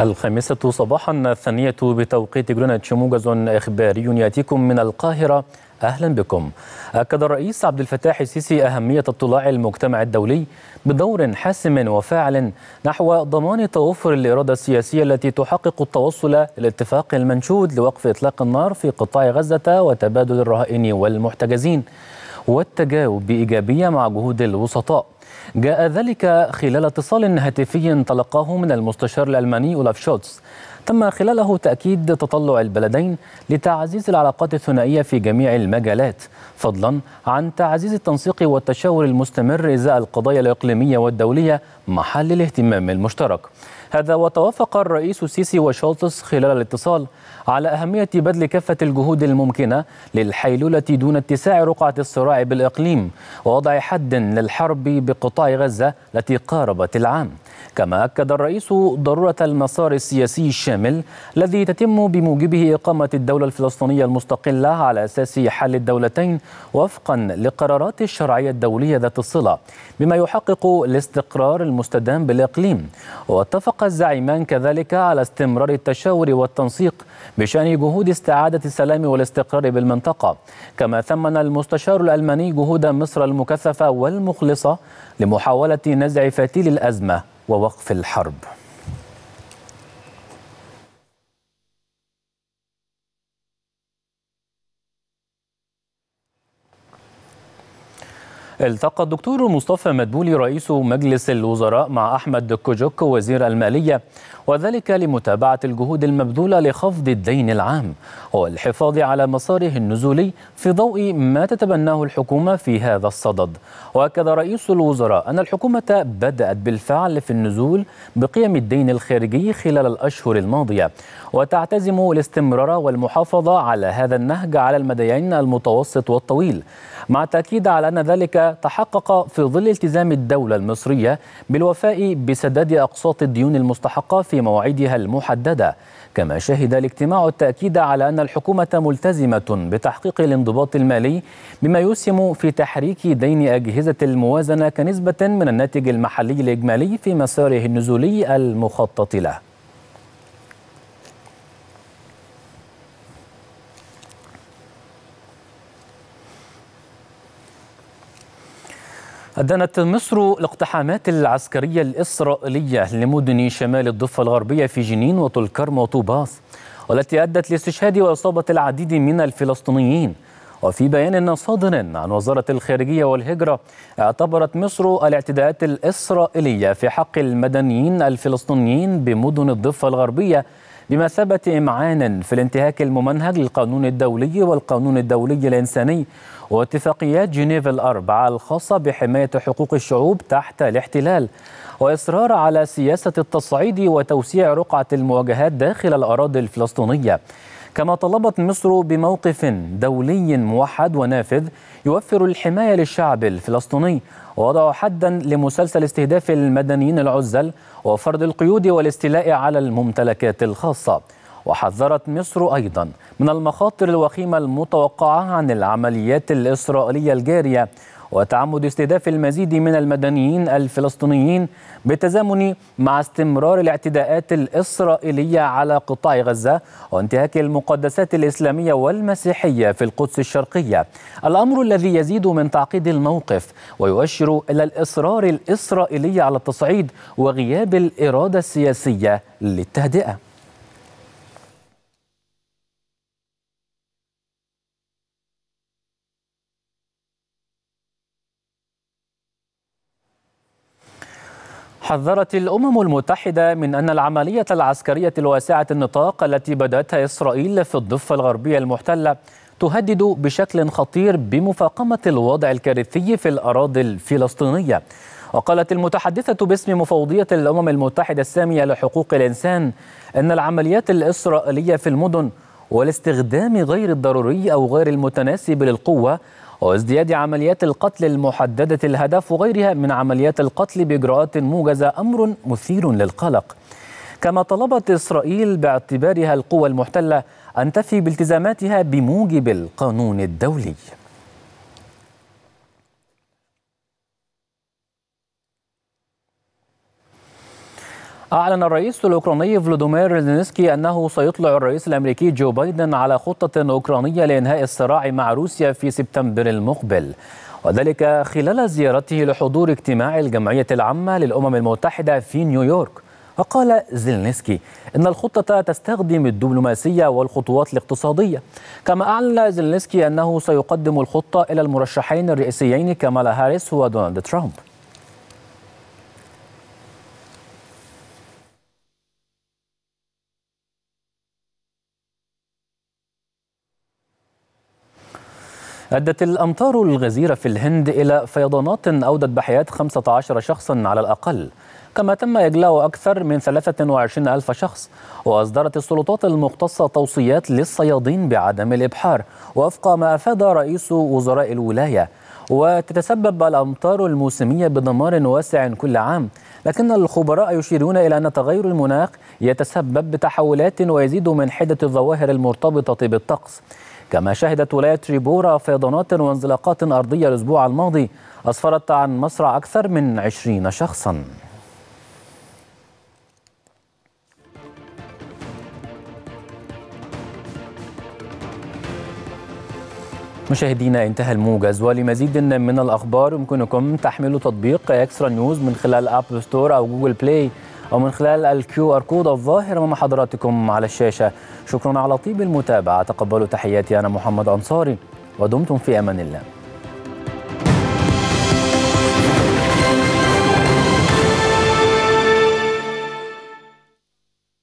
الخامسة صباحا الثانية بتوقيت جرينتش موجز إخباري يأتيكم من القاهرة أهلا بكم أكد الرئيس عبد الفتاح السيسي أهمية اطلاع المجتمع الدولي بدور حاسم وفاعل نحو ضمان توفر الإرادة السياسية التي تحقق التوصل للاتفاق المنشود لوقف إطلاق النار في قطاع غزة وتبادل الرهائن والمحتجزين والتجاوب بإيجابية مع جهود الوسطاء جاء ذلك خلال اتصال هاتفي تلقاه من المستشار الألماني أولاف شوتس تم خلاله تأكيد تطلع البلدين لتعزيز العلاقات الثنائية في جميع المجالات فضلا عن تعزيز التنسيق والتشاور المستمر إزاء القضايا الإقليمية والدولية محل الاهتمام المشترك هذا وتوافق الرئيس السيسي وشولتس خلال الاتصال على أهمية بذل كافة الجهود الممكنة للحيلولة دون اتساع رقعة الصراع بالإقليم ووضع حد للحرب قطاع غزة التي قاربت العام كما أكد الرئيس ضرورة المسار السياسي الشامل الذي تتم بموجبه إقامة الدولة الفلسطينية المستقلة على أساس حل الدولتين وفقا لقرارات الشرعية الدولية ذات الصلة بما يحقق الاستقرار المستدام بالإقليم واتفق الزعيمان كذلك على استمرار التشاور والتنسيق بشأن جهود استعادة السلام والاستقرار بالمنطقة كما ثمن المستشار الألماني جهود مصر المكثفة والمخلصة لمحاولة نزع فتيل الأزمة ووقف الحرب التقى الدكتور مصطفى مدبولي رئيس مجلس الوزراء مع أحمد كوجوك وزير المالية وذلك لمتابعة الجهود المبذولة لخفض الدين العام والحفاظ على مساره النزولي في ضوء ما تتبناه الحكومة في هذا الصدد وأكد رئيس الوزراء أن الحكومة بدأت بالفعل في النزول بقيم الدين الخارجي خلال الأشهر الماضية وتعتزم الاستمرار والمحافظة على هذا النهج على المديين المتوسط والطويل مع التأكيد على أن ذلك تحقق في ظل التزام الدولة المصرية بالوفاء بسداد أقساط الديون المستحقة في مواعيدها المحددة كما شهد الاجتماع التأكيد على أن الحكومة ملتزمة بتحقيق الانضباط المالي بما يسهم في تحريك دين أجهزة الموازنة كنسبة من الناتج المحلي الإجمالي في مساره النزولي المخطط له أدانت مصر الاقتحامات العسكرية الإسرائيلية لمدن شمال الضفة الغربية في جنين وطولكرم وطوباس والتي أدت لاستشهاد وإصابة العديد من الفلسطينيين وفي بيان صادر عن وزارة الخارجية والهجرة اعتبرت مصر الاعتداءات الإسرائيلية في حق المدنيين الفلسطينيين بمدن الضفة الغربية بمثابة إمعان في الانتهاك الممنهج للقانون الدولي والقانون الدولي الإنساني واتفاقيات جنيف الأربعة الخاصة بحماية حقوق الشعوب تحت الاحتلال وإصرار على سياسة التصعيد وتوسيع رقعة المواجهات داخل الأراضي الفلسطينية كما طلبت مصر بموقف دولي موحد ونافذ يوفر الحماية للشعب الفلسطيني ووضع حدا لمسلسل استهداف المدنيين العزل وفرض القيود والاستيلاء على الممتلكات الخاصة وحذرت مصر أيضا من المخاطر الوخيمة المتوقعة عن العمليات الإسرائيلية الجارية وتعمد استهداف المزيد من المدنيين الفلسطينيين بالتزامن مع استمرار الاعتداءات الإسرائيلية على قطاع غزة وانتهاك المقدسات الإسلامية والمسيحية في القدس الشرقية الأمر الذي يزيد من تعقيد الموقف ويؤشر إلى الإصرار الإسرائيلي على التصعيد وغياب الإرادة السياسية للتهدئة حذرت الأمم المتحدة من أن العملية العسكرية الواسعة النطاق التي بدأتها إسرائيل في الضفة الغربية المحتلة تهدد بشكل خطير بمفاقمة الوضع الكارثي في الأراضي الفلسطينية وقالت المتحدثة باسم مفوضية الأمم المتحدة السامية لحقوق الإنسان أن العمليات الإسرائيلية في المدن والاستخدام غير الضروري أو غير المتناسب للقوة وازدياد عمليات القتل المحددة الهدف وغيرها من عمليات القتل بإجراءات موجزة أمر مثير للقلق كما طلبت إسرائيل باعتبارها القوى المحتلة أن تفي بالتزاماتها بموجب القانون الدولي أعلن الرئيس الأوكراني فلوديمير زينسكي أنه سيطلع الرئيس الأمريكي جو بايدن على خطة أوكرانية لإنهاء الصراع مع روسيا في سبتمبر المقبل وذلك خلال زيارته لحضور اجتماع الجمعية العامة للأمم المتحدة في نيويورك وقال زيلنسكي إن الخطة تستخدم الدبلوماسية والخطوات الاقتصادية كما أعلن زيلنسكي أنه سيقدم الخطة إلى المرشحين الرئيسيين كمالا هاريس ودونالد ترامب أدت الأمطار الغزيرة في الهند إلى فيضانات أودت بحياة 15 شخصا على الأقل كما تم إجلاء أكثر من 23 ألف شخص وأصدرت السلطات المختصة توصيات للصيادين بعدم الإبحار وفق ما أفاد رئيس وزراء الولاية وتتسبب الأمطار الموسمية بدمار واسع كل عام لكن الخبراء يشيرون إلى أن تغير المناخ يتسبب بتحولات ويزيد من حدة الظواهر المرتبطة بالطقس كما شهدت ولاية ريبورا فيضانات وانزلاقات أرضية الأسبوع الماضي أسفرت عن مصرع أكثر من 20 شخصاً مشاهدينا انتهى الموجز ولمزيد من الاخبار يمكنكم تحميل تطبيق اكسترا نيوز من خلال اب ستور او جوجل بلاي او من خلال الكيو ار كود الظاهر امام حضراتكم على الشاشه شكرا على طيب المتابعة تقبلوا تحياتي أنا محمد أنصاري ودمتم في أمان الله